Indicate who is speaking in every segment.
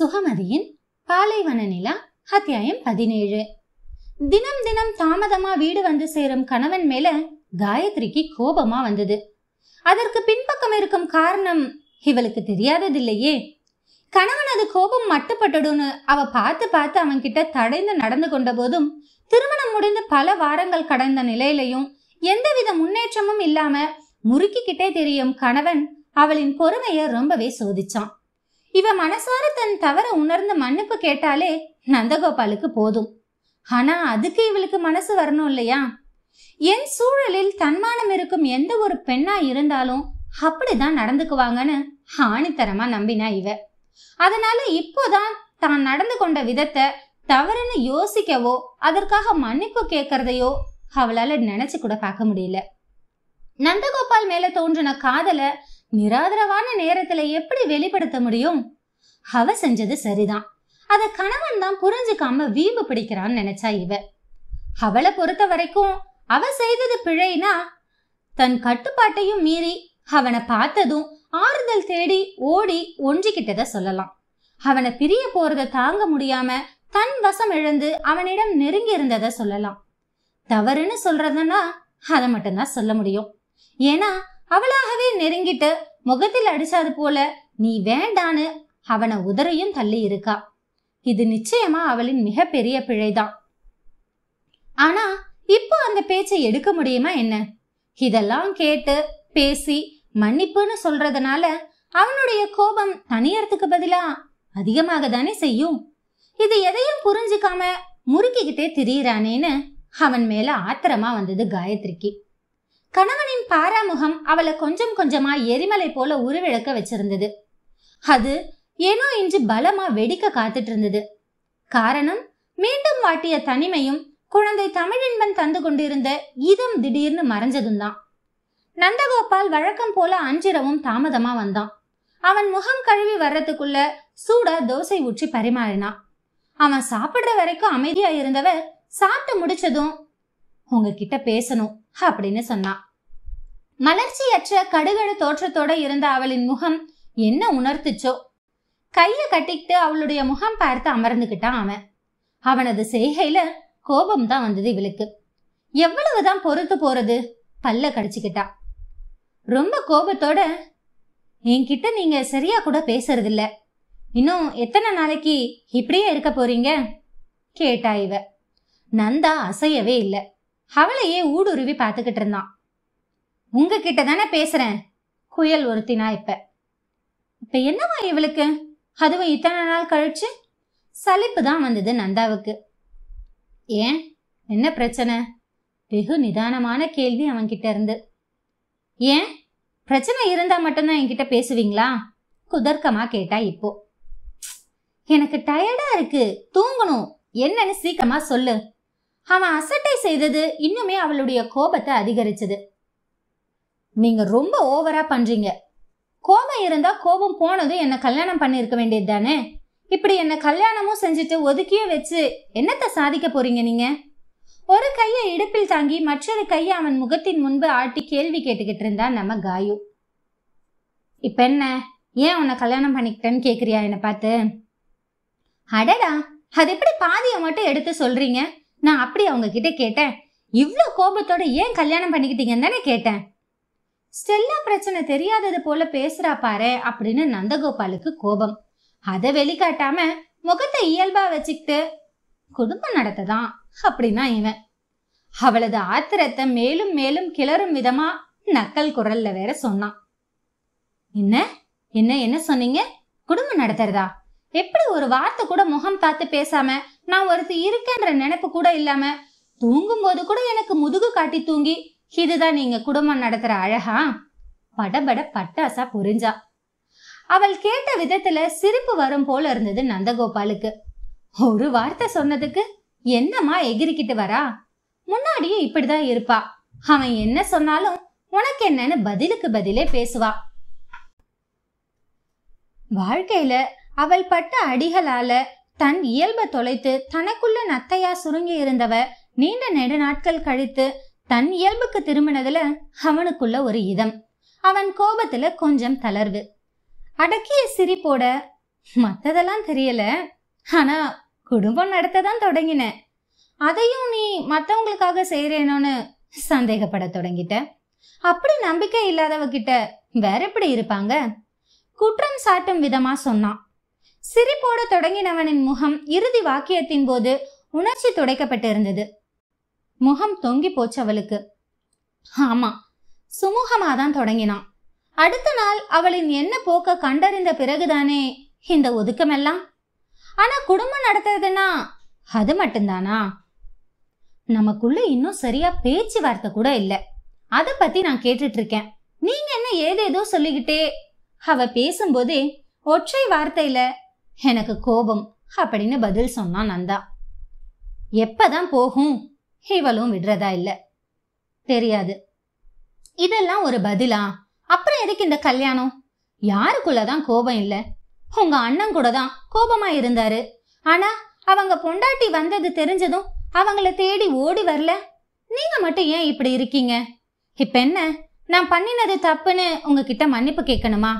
Speaker 1: சுகமதியின் பாலைவன நிலா அத்தியாயம் பதினேழு தினம் தினம் தாமதமா வீடு வந்து சேரும் கணவன் மேல காயத்ரிக்கு கோபமா வந்தது அதற்கு பின்பக்கம் இருக்கும் காரணம் இவளுக்கு தெரியாததில்லையே கணவனது கோபம் மட்டுப்பட்டுடும்னு அவ பார்த்து பார்த்து அவன்கிட்ட தடைந்து நடந்து கொண்ட போதும் திருமணம் முடிந்து பல வாரங்கள் கடந்த நிலையிலையும் எந்தவித முன்னேற்றமும் இல்லாம முறுக்கிக்கிட்டே தெரியும் கணவன் அவளின் பொறுமைய ரொம்பவே சோதிச்சான் இவ மனசார தன் தவற உணர்ந்து மன்னிப்பு கேட்டாலே நந்தகோபாலுக்கு போதும் ஆனா அதுக்கு இவளுக்கு மனசு வரணும் இல்லையா என் சூழலில் தன்மானம் இருக்கும் எந்த ஒரு பெண்ணா இருந்தாலும் அப்படிதான் நடந்துக்குவாங்கன்னு ஆணித்தரமா நம்பினா இவ அதனால இப்போதான் தான் நடந்து கொண்ட விதத்தை தவறுன்னு யோசிக்கவோ அதற்காக மன்னிப்பு கேட்கறதையோ அவளால நினைச்சு கூட பார்க்க முடியல நந்தகோபால் மேல தோன்றின காதல நிராதரவான நேரத்துல எப்படி வெளிப்படுத்த முடியும் அவ செஞ்சது சரிதான் அத கணவன் தான் புரிஞ்சுக்காம வீம்பு பிடிக்கிறான்னு நினைச்சா இவ அவளை பொறுத்த வரைக்கும் அவ செய்தது பிழைனா தன் கட்டுப்பாட்டையும் மீறி அவனை பார்த்ததும் ஆறுதல் தேடி ஓடி ஒன்றிக்கிட்டத சொல்லலாம் அவனை பிரிய போறத தாங்க முடியாம தன் வசம் இழந்து அவனிடம் நெருங்கி இருந்தத சொல்லலாம் தவறுன்னு சொல்றதுன்னா அதை மட்டும்தான் சொல்ல முடியும் ஏன்னா அவளாகவே நெருங்கிட்டு முகத்தில் அடிச்சாது போல நீ வேண்டான்னு அவனை உதறையும் தள்ளி இருக்கா இது நிச்சயமா அவளின் மிகப்பெரிய பிழைதான் ஆனா இப்போ அந்த பேச்சை எடுக்க முடியுமா என்ன இதெல்லாம் கேட்டு பேசி மன்னிப்புன்னு சொல்றதுனால அவனுடைய கோபம் தனியறதுக்கு பதிலா அதிகமாக தானே செய்யும் இது எதையும் புரிஞ்சுக்காம முறுக்கிக்கிட்டே திரியிறானேன்னு அவன் மேல ஆத்திரமா வந்தது காயத்ரிக்கு கணவனின் பாராமுகம் அவளை கொஞ்சம் கொஞ்சமா எரிமலை போல உருவிழக்க வச்சிருந்தது அது ஏனோ இன்று பலமா வெடிக்க காத்துட்டு இருந்தது காரணம் மீண்டும் வாட்டிய தனிமையும் குழந்தை தமிழின்பன் தந்து கொண்டிருந்த இதம் திடீர்னு மறைஞ்சதும் தான் நந்தகோபால் வழக்கம் போல அஞ்சிரவும் தாமதமா வந்தான் அவன் முகம் கழுவி வர்றதுக்குள்ள சூடா தோசை ஊற்றி பரிமாறினான் அவன் சாப்பிடுற வரைக்கும் அமைதியா இருந்தவ சாப்பிட்டு முடிச்சதும் உங்ககிட்ட பேசணும் அப்படின்னு சொன்னான் மலர்ச்சியற்ற கடுகடு தோற்றத்தோட இருந்த அவளின் முகம் என்ன உணர்த்துச்சோ கைய கட்டிக்கிட்டு அவளுடைய முகம் பார்த்து அமர்ந்துகிட்டான் அவன் அவனது செய்கையில கோபம் தான் வந்தது இவளுக்கு எவ்வளவுதான் பொறுத்து போறது பல்ல கடிச்சுக்கிட்டா ரொம்ப கோபத்தோட என்கிட்ட நீங்க சரியா கூட இல்ல இன்னும் எத்தனை நாளைக்கு இப்படியே இருக்க போறீங்க கேட்டா இவ நந்தா அசையவே இல்லை அவளையே ஊடுருவி பார்த்துக்கிட்டு இருந்தான் உங்ககிட்ட தானே பேசுறேன் குயல் ஒருத்தினா இப்ப இப்ப என்னவா இவளுக்கு அதுவும் இத்தனை நாள் கழிச்சு சலிப்பு தான் வந்தது நந்தாவுக்கு ஏன் என்ன பிரச்சனை வெகு நிதானமான கேள்வி அவன்கிட்ட இருந்து ஏன் பிரச்சனை இருந்தா மட்டும்தான் என்கிட்ட பேசுவீங்களா குதர்க்கமா கேட்டா இப்போ எனக்கு டயர்டா இருக்கு தூங்கணும் என்னன்னு சீக்கிரமா சொல்லு அவன் அசட்டை செய்தது இன்னுமே அவளுடைய கோபத்தை அதிகரிச்சது நீங்க ரொம்ப ஓவரா பண்றீங்க கோபம் இருந்தா கோபம் போனதும் என்ன கல்யாணம் பண்ணிருக்க வேண்டியது தானே இப்படி என்ன கல்யாணமும் செஞ்சுட்டு ஒதுக்கியும் வச்சு என்னத்தை சாதிக்க போறீங்க நீங்க ஒரு கையை இடுப்பில் தாங்கி மற்றொரு கையை அவன் முகத்தின் முன்பு ஆட்டி கேள்வி கேட்டுக்கிட்டு இருந்தான் நம்ம காயு இப்ப என்ன ஏன் உன்னை கல்யாணம் பண்ணிக்கிட்டேன்னு கேக்குறியா என்னை பார்த்து அடடா அது எப்படி பாதியை மட்டும் எடுத்து சொல்றீங்க நான் அப்படி அவங்க கிட்ட கேட்டேன் இவ்வளோ கோபத்தோட ஏன் கல்யாணம் பண்ணிக்கிட்டீங்கன்னு தானே கேட்டேன் ஸ்டெல்லா பிரச்சனை தெரியாதது போல பேசுறா பாரு அப்படின்னு நந்தகோபாலுக்கு கோபம் அதை வெளிக்காட்டாம முகத்தை இயல்பா வச்சுக்கிட்டு குடும்பம் நடத்ததான் அப்படின்னா இவன் அவளது ஆத்திரத்தை மேலும் மேலும் கிளறும் விதமா நக்கல் குரல்ல வேற சொன்னான் என்ன என்ன என்ன சொன்னீங்க குடும்பம் நடத்துறதா எப்படி ஒரு வார்த்தை கூட முகம் பார்த்து பேசாம நான் ஒருத்தர் இருக்கேன்ற நினைப்பு கூட இல்லாம தூங்கும் போது கூட எனக்கு முதுகு காட்டி தூங்கி இதுதான் நீங்க குடும்பம் நடத்துற அழகா படபட பட்டாசா புரிஞ்சா அவள் கேட்ட விதத்துல சிரிப்பு வரும் போல இருந்தது நந்தகோபாலுக்கு ஒரு வார்த்தை சொன்னதுக்கு என்னம்மா எகிரிக்கிட்டு வரா முன்னாடியே இப்படிதான் இருப்பா அவன் என்ன சொன்னாலும் உனக்கு என்னன்னு பதிலுக்கு பதிலே பேசுவா வாழ்க்கையில அவள் பட்ட அடிகளால தன் இயல்பை தொலைத்து தனக்குள்ள நத்தையா சுருங்கி இருந்தவ நீண்ட நெடு நாட்கள் கழித்து தன் இயல்புக்கு திரும்பினதுல அவனுக்குள்ள ஒரு இதம் அவன் கோபத்துல கொஞ்சம் தளர்வு அடக்கிய சிரிப்போட மத்ததெல்லாம் தெரியல ஆனா குடும்பம் நடத்ததான் தொடங்கின தொடங்கினேன் அதையும் நீ மத்தவங்களுக்காக செய்யறேனோன்னு சந்தேகப்பட தொடங்கிட்ட அப்படி நம்பிக்கை இல்லாதவகிட்ட வேற எப்படி இருப்பாங்க குற்றம் சாட்டும் விதமா சொன்னான் சிரிப்போட தொடங்கினவனின் முகம் இறுதி வாக்கியத்தின் போது உணர்ச்சி துடைக்கப்பட்டிருந்தது முகம் தொங்கி போச்சு அவளுக்கு ஆமா சுமூகமா தான் தொடங்கினான் அடுத்த நாள் அவளின் என்ன போக்க கண்டறிந்த பிறகுதானே இந்த ஒதுக்கமெல்லாம் ஆனா குடும்பம் நடத்துறதுன்னா அது மட்டும்தானா நமக்குள்ள இன்னும் சரியா பேச்சுவார்த்தை கூட இல்ல அத பத்தி நான் கேட்டுட்டு இருக்கேன் நீங்க என்ன ஏதேதோ சொல்லிக்கிட்டே அவ பேசும்போதே ஒற்றை வார்த்தையில எனக்கு கோபம் அப்படின்னு பதில் சொன்னான் நந்தா எப்பதான் போகும் இவளும் விடுறதா இல்ல தெரியாது இதெல்லாம் ஒரு பதிலா அப்புறம் எதுக்கு இந்த கல்யாணம் யாருக்குள்ளதான் கோபம் இல்ல உங்க அண்ணன் கூட தான் கோபமா இருந்தாரு ஆனா அவங்க பொண்டாட்டி வந்தது தெரிஞ்சதும் அவங்கள தேடி ஓடி வரல நீங்க மட்டும் ஏன் இப்படி இருக்கீங்க இப்ப என்ன நான் பண்ணினது தப்புன்னு உங்ககிட்ட மன்னிப்பு கேட்கணுமா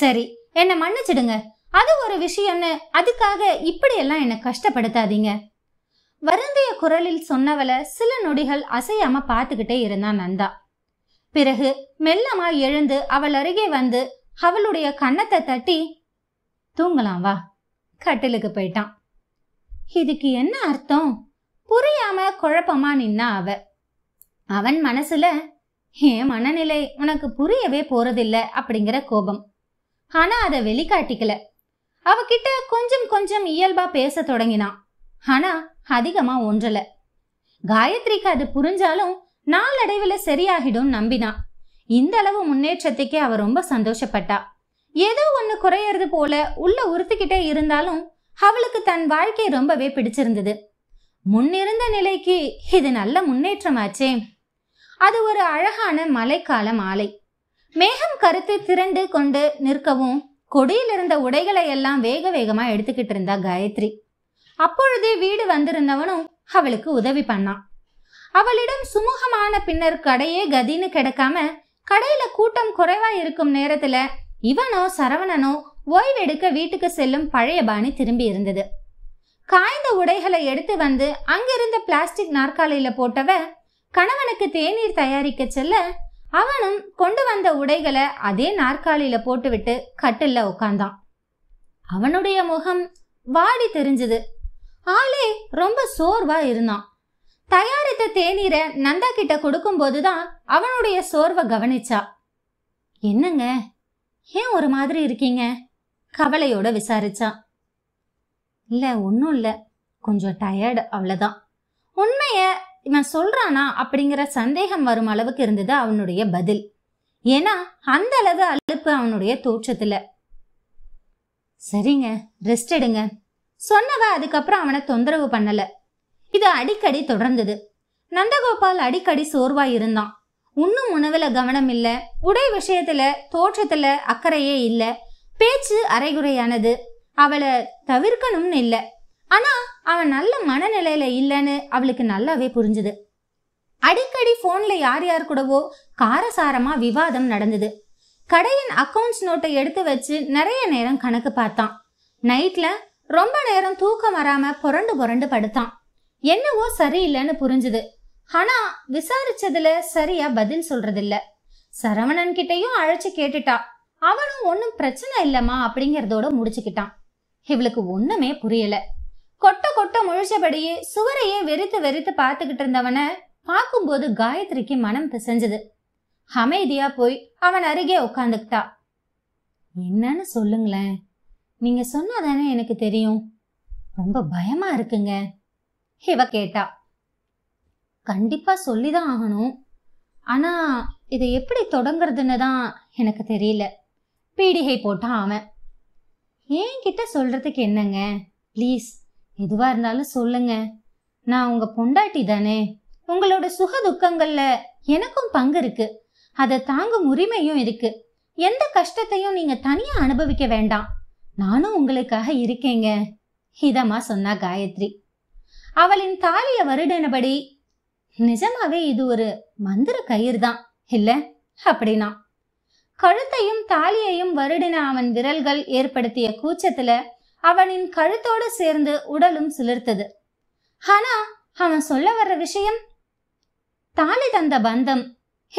Speaker 1: சரி என்ன மன்னிச்சிடுங்க அது ஒரு விஷயம்னு அதுக்காக இப்படி எல்லாம் என்ன கஷ்டப்படுத்தாதீங்க வருந்திய குரலில் சொன்னவள சில நொடிகள் அசையாம பார்த்துக்கிட்டே இருந்தான் நந்தா பிறகு மெல்லமா எழுந்து அவள் அருகே வந்து அவளுடைய கன்னத்தை தட்டி தூங்கலாம் வா கட்டிலுக்கு போயிட்டான் இதுக்கு என்ன அர்த்தம் புரியாம குழப்பமா நின்னா அவ அவன் மனசுல என் மனநிலை உனக்கு புரியவே போறதில்ல அப்படிங்கிற கோபம் ஆனா அதை வெளிக்காட்டிக்கல அவகிட்ட கொஞ்சம் கொஞ்சம் இயல்பா பேச தொடங்கினான் ஆனா அதிகமா ஒன்றல காயத்ரிக்கு அது புரிஞ்சாலும் நாளடைவில் சரியாகிடும் நம்பினா இந்த அளவு முன்னேற்றத்துக்கு அவ ரொம்ப சந்தோஷப்பட்டா ஏதோ ஒண்ணு குறையறது போல உள்ள உறுத்துக்கிட்டே இருந்தாலும் அவளுக்கு தன் வாழ்க்கை ரொம்பவே பிடிச்சிருந்தது முன்னிருந்த நிலைக்கு இது நல்ல முன்னேற்றமாச்சே அது ஒரு அழகான மழைக்கால மாலை மேகம் கருத்து திரண்டு கொண்டு நிற்கவும் கொடியில் இருந்த உடைகளை எல்லாம் வேக வேகமா எடுத்துக்கிட்டு இருந்தா காயத்ரி அப்பொழுதே வீடு வந்திருந்தவனும் அவளுக்கு உதவி பண்ணான் அவளிடம் சுமூகமான பின்னர் கடையே கதின்னு கிடைக்காம கடையில கூட்டம் குறைவா இருக்கும் நேரத்துல இவனோ சரவணனோ ஓய்வெடுக்க வீட்டுக்கு செல்லும் பழைய பாணி திரும்பி இருந்தது காய்ந்த உடைகளை எடுத்து வந்து அங்கிருந்த பிளாஸ்டிக் நாற்காலியில போட்டவ கணவனுக்கு தேநீர் தயாரிக்க செல்ல அவனும் கொண்டு வந்த உடைகளை அதே நாற்காலியில போட்டுவிட்டு கட்டில்ல உட்கார்ந்தான் அவனுடைய முகம் வாடி தெரிஞ்சது ஆளே ரொம்ப சோர்வா இருந்தான் தயாரித்த தேநீரை நந்தா கிட்ட கொடுக்கும்போது தான் அவனுடைய சோர்வை கவனிச்சா என்னங்க ஏன் ஒரு மாதிரி இருக்கீங்க கவலையோட விசாரிச்சான் இல்ல ஒன்றும் இல்லை கொஞ்சம் டயர்டு அவ்வளோதான் உண்மைய இவன் சொல்றானா அப்படிங்கிற சந்தேகம் வரும் அளவுக்கு இருந்தது அவனுடைய பதில் ஏன்னா அந்த அளவு அழுப்பு அவனுடைய தோற்றத்துல சரிங்க ரெஸ்ட் எடுங்க சொன்னவ அதுக்கப்புறம் அவனை தொந்தரவு பண்ணல இது அடிக்கடி தொடர்ந்தது நந்தகோபால் அடிக்கடி சோர்வா இருந்தான் உண்ணும் உணவுல கவனம் இல்ல உடை விஷயத்துல தோற்றத்துல அக்கறையே இல்ல பேச்சு அரைகுறையானது அவளை தவிர்க்கணும்னு இல்ல ஆனா அவன் நல்ல மனநிலையில இல்லைன்னு அவளுக்கு நல்லாவே புரிஞ்சுது அடிக்கடி போன்ல யார் யார் கூடவோ காரசாரமா விவாதம் நடந்தது கடையின் அக்கவுண்ட்ஸ் நோட்டை எடுத்து வச்சு நிறைய நேரம் கணக்கு பார்த்தான் நைட்ல ரொம்ப நேரம் தூக்கம் வராம புரண்டு புரண்டு படுத்தான் என்னவோ சரியில்லைன்னு புரிஞ்சுது ஆனா விசாரிச்சதுல சரியா பதில் சொல்றதில்ல சரவணன் கிட்டையும் அழைச்சு கேட்டுட்டா அவனும் ஒன்னும் பிரச்சனை இல்லமா அப்படிங்கறதோட முடிச்சுக்கிட்டான் இவளுக்கு ஒண்ணுமே புரியல கொட்ட கொட்ட முழிச்சபடியே சுவரையே வெறித்து வெறித்து பார்த்துக்கிட்டு இருந்தவன பார்க்கும்போது காயத்ரிக்கு மனம் பிசைஞ்சது அமைதியா போய் அவன் அருகே உட்காந்துக்கிட்டா என்னன்னு சொல்லுங்களேன் நீங்க சொன்னாதானே எனக்கு தெரியும் ரொம்ப பயமா இருக்குங்க இவ கேட்டா கண்டிப்பா சொல்லிதான் ஆகணும் ஆனா இதை எப்படி தொடங்குறதுன்னு தான் எனக்கு தெரியல பீடிகை போட்டான் அவன் என்கிட்ட சொல்றதுக்கு என்னங்க ப்ளீஸ் எதுவா இருந்தாலும் சொல்லுங்க நான் உங்க பொண்டாட்டி தானே உங்களோட சுக துக்கங்கள்ல எனக்கும் பங்கு இருக்கு அதை தாங்கும் உரிமையும் இருக்கு எந்த கஷ்டத்தையும் நீங்க தனியா அனுபவிக்க வேண்டாம் நானும் உங்களுக்காக இருக்கேங்க இதமா சொன்னா காயத்ரி அவளின் தாலிய வருடனபடி நிஜமாவே இது ஒரு மந்திர கயிறு தான் இல்ல அப்படின்னா கழுத்தையும் தாலியையும் வருடின அவன் விரல்கள் ஏற்படுத்திய கூச்சத்துல அவனின் கழுத்தோடு சேர்ந்து உடலும் சிலிர்த்தது ஆனா அவன் சொல்ல வர்ற விஷயம் தாலி தந்த பந்தம்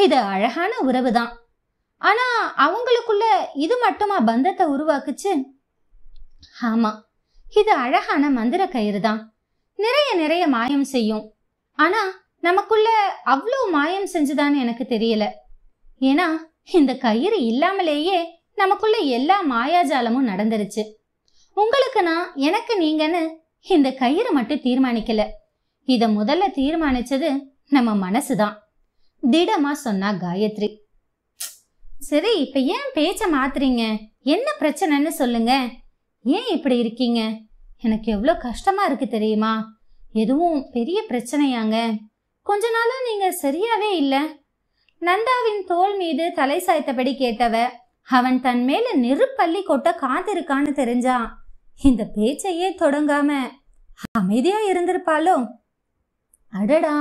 Speaker 1: இது அழகான உறவுதான் ஆனா அவங்களுக்குள்ள இது மட்டுமா பந்தத்தை உருவாக்குச்சு ஆமா இது அழகான மந்திர கயிறு தான் நிறைய நிறைய மாயம் செய்யும் ஆனா நமக்குள்ள அவ்வளோ மாயம் செஞ்சுதான்னு எனக்கு தெரியல ஏன்னா இந்த கயிறு இல்லாமலேயே நமக்குள்ள எல்லா மாயாஜாலமும் நடந்துருச்சு உங்களுக்கு நான் எனக்கு நீங்கன்னு இந்த கயிறு மட்டும் தீர்மானிக்கல இத முதல்ல தீர்மானிச்சது நம்ம மனசுதான் திடமா சொன்னா காயத்ரி சரி இப்ப ஏன் பேச்ச மாத்துறீங்க என்ன பிரச்சனைன்னு சொல்லுங்க ஏன் இப்படி இருக்கீங்க எனக்கு எவ்வளோ கஷ்டமா இருக்கு தெரியுமா எதுவும் பெரிய பிரச்சனையாங்க கொஞ்ச நாளா நீங்க சரியாவே இல்ல நந்தாவின் தோல் மீது தலை சாய்த்தபடி கேட்டவ அவன் தன் மேல நெருப்பள்ளி கொட்ட காத்திருக்கான்னு தெரிஞ்சான் இந்த பேச்சையே தொடங்காம அமைதியா இருந்திருப்பாளோ அடடா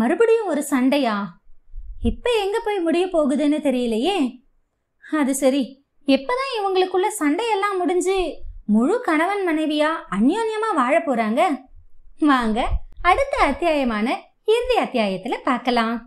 Speaker 1: மறுபடியும் ஒரு சண்டையா இப்ப எங்க போய் முடிய போகுதுன்னு தெரியலையே அது சரி எப்பதான் இவங்களுக்குள்ள சண்டையெல்லாம் முடிஞ்சு முழு கணவன் மனைவியா அந்யோன்யமா வாழ போறாங்க வாங்க அடுத்த அத்தியாயமான இறுதி அத்தியாயத்துல பார்க்கலாம்